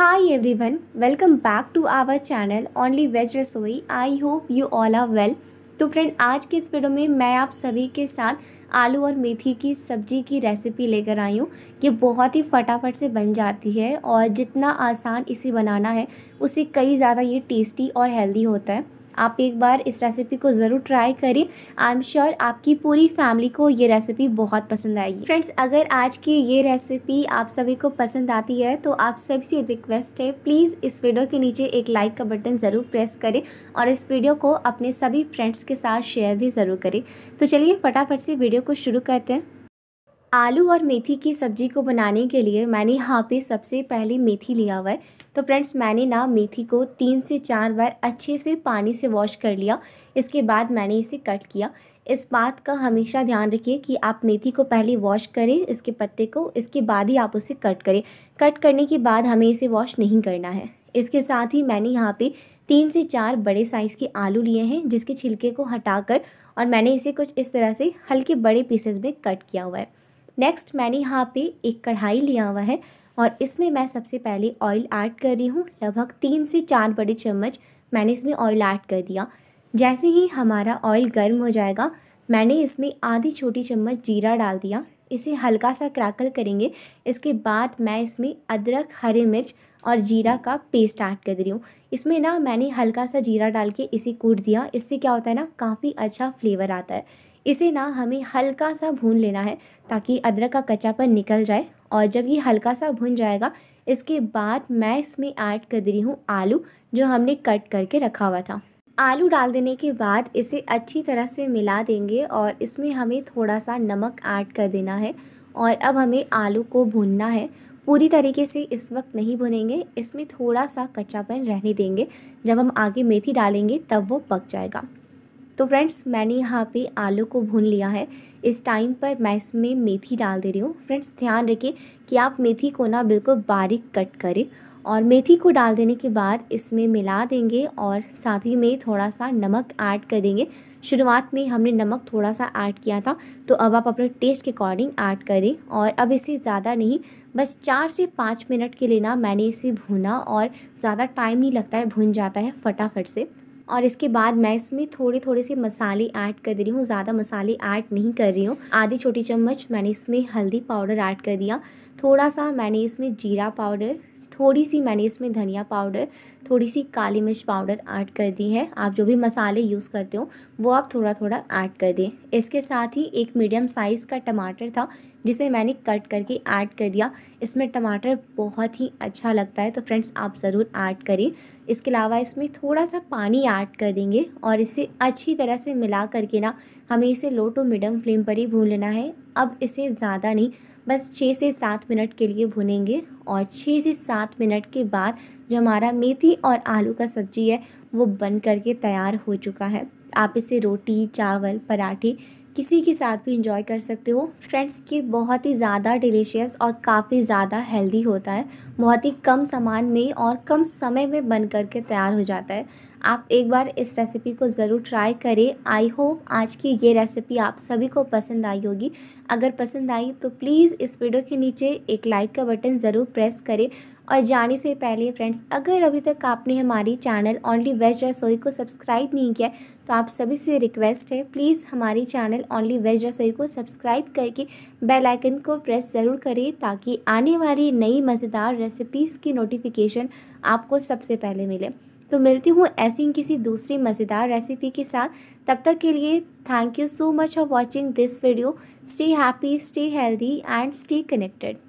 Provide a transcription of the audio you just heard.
Hi everyone, welcome back to our channel Only Veg रसोई I hope you all are well. तो friend आज के इस video में मैं आप सभी के साथ आलू और मेथी की सब्जी की रेसिपी लेकर आई हूँ ये बहुत ही फटाफट से बन जाती है और जितना आसान इसे बनाना है उससे कई ज़्यादा ये टेस्टी और हेल्दी होता है आप एक बार इस रेसिपी को ज़रूर ट्राई करें आई एम श्योर आपकी पूरी फैमिली को ये रेसिपी बहुत पसंद आएगी फ्रेंड्स अगर आज की ये रेसिपी आप सभी को पसंद आती है तो आप सबसे रिक्वेस्ट है प्लीज़ इस वीडियो के नीचे एक लाइक का बटन ज़रूर प्रेस करें और इस वीडियो को अपने सभी फ्रेंड्स के साथ शेयर भी ज़रूर करें तो चलिए फटाफट से वीडियो को शुरू करते हैं आलू और मेथी की सब्ज़ी को बनाने के लिए मैंने यहाँ पे सबसे पहले मेथी लिया हुआ है तो फ्रेंड्स मैंने ना मेथी को तीन से चार बार अच्छे से पानी से वॉश कर लिया इसके बाद मैंने इसे कट किया इस बात का हमेशा ध्यान रखिए कि आप मेथी को पहले वॉश करें इसके पत्ते को इसके बाद ही आप उसे कट करें कट करने के बाद हमें इसे वॉश नहीं करना है इसके साथ ही मैंने यहाँ पे तीन से चार बड़े साइज़ के आलू लिए हैं जिसके छिलके को हटाकर और मैंने इसे कुछ इस तरह से हल्के बड़े पीसेस में कट किया हुआ है नेक्स्ट मैंने यहाँ पे एक कढ़ाई लिया हुआ है और इसमें मैं सबसे पहले ऑयल ऐड कर रही हूँ लगभग तीन से चार बड़े चम्मच मैंने इसमें ऑयल ऐड कर दिया जैसे ही हमारा ऑयल गर्म हो जाएगा मैंने इसमें आधी छोटी चम्मच जीरा डाल दिया इसे हल्का सा क्रैकल करेंगे इसके बाद मैं इसमें अदरक हरे मिर्च और जीरा का पेस्ट ऐड कर रही हूँ इसमें ना मैंने हल्का सा जीरा डाल के इसे कूट दिया इससे क्या होता है ना काफ़ी अच्छा फ्लेवर आता है इसे ना हमें हल्का सा भून लेना है ताकि अदरक का कच्चापन निकल जाए और जब ये हल्का सा भुन जाएगा इसके बाद मैं इसमें ऐड कर दे रही हूँ आलू जो हमने कट करके रखा हुआ था आलू डाल देने के बाद इसे अच्छी तरह से मिला देंगे और इसमें हमें थोड़ा सा नमक ऐड कर देना है और अब हमें आलू को भूनना है पूरी तरीके से इस वक्त नहीं भुनेंगे इसमें थोड़ा सा कच्चापन रहने देंगे जब हम आगे मेथी डालेंगे तब वो पक जाएगा तो फ्रेंड्स मैंने यहाँ पे आलू को भून लिया है इस टाइम पर मैं इसमें मेथी डाल दे रही हूँ फ्रेंड्स ध्यान रखें कि आप मेथी को ना बिल्कुल बारीक कट करें और मेथी को डाल देने के बाद इसमें मिला देंगे और साथ ही में थोड़ा सा नमक ऐड कर देंगे शुरुआत में हमने नमक थोड़ा सा ऐड किया था तो अब आप अपने टेस्ट के अकॉर्डिंग ऐड करें और अब इसे ज़्यादा नहीं बस चार से पाँच मिनट के लिए ना मैंने इसे भुना और ज़्यादा टाइम नहीं लगता है भुन जाता है फटाफट से और इसके बाद मैं इसमें थोड़े थोड़े से मसाले ऐड कर दे रही हूँ ज़्यादा मसाले ऐड नहीं कर रही हूँ आधी छोटी चम्मच मैंने इसमें हल्दी पाउडर ऐड कर दिया थोड़ा सा मैंने इसमें जीरा पाउडर थोड़ी सी मैंने इसमें धनिया पाउडर थोड़ी सी काली मिर्च पाउडर ऐड कर दी है आप जो भी मसाले यूज़ करते हो वो आप थोड़ा थोड़ा ऐड कर दें इसके साथ ही एक मीडियम साइज़ का टमाटर था जिसे मैंने कट करके ऐड कर दिया इसमें टमाटर बहुत ही अच्छा लगता है तो फ्रेंड्स आप ज़रूर ऐड करें इसके अलावा इसमें थोड़ा सा पानी ऐड कर देंगे और इसे अच्छी तरह से मिला करके ना हमें इसे लो टू मीडियम फ्लेम पर ही भून लेना है अब इसे ज़्यादा नहीं बस छः से सात मिनट के लिए भुनेंगे और छः से सात मिनट के बाद जो हमारा मेथी और आलू का सब्जी है वो बन करके तैयार हो चुका है आप इसे रोटी चावल पराठे किसी के साथ भी इंजॉय कर सकते हो फ्रेंड्स ये बहुत ही ज़्यादा डिलीशियस और काफ़ी ज़्यादा हेल्दी होता है बहुत ही कम सामान में और कम समय में बन करके तैयार हो जाता है आप एक बार इस रेसिपी को ज़रूर ट्राई करें आई होप आज की ये रेसिपी आप सभी को पसंद आई होगी अगर पसंद आई तो प्लीज़ इस वीडियो के नीचे एक लाइक का बटन ज़रूर प्रेस करें और जाने से पहले फ्रेंड्स अगर अभी तक आपने हमारी चैनल ओनली वेज रसोई को सब्सक्राइब नहीं किया तो आप सभी से रिक्वेस्ट है प्लीज़ हमारी चैनल ओनली वेज रसोई को सब्सक्राइब करके बेल आइकन को प्रेस ज़रूर करें ताकि आने वाली नई मज़ेदार रेसिपीज़ की नोटिफिकेशन आपको सबसे पहले मिले तो मिलती हूँ ऐसी ही किसी दूसरी मज़ेदार रेसिपी के साथ तब तक के लिए thank you so much for watching this video stay happy stay healthy and stay connected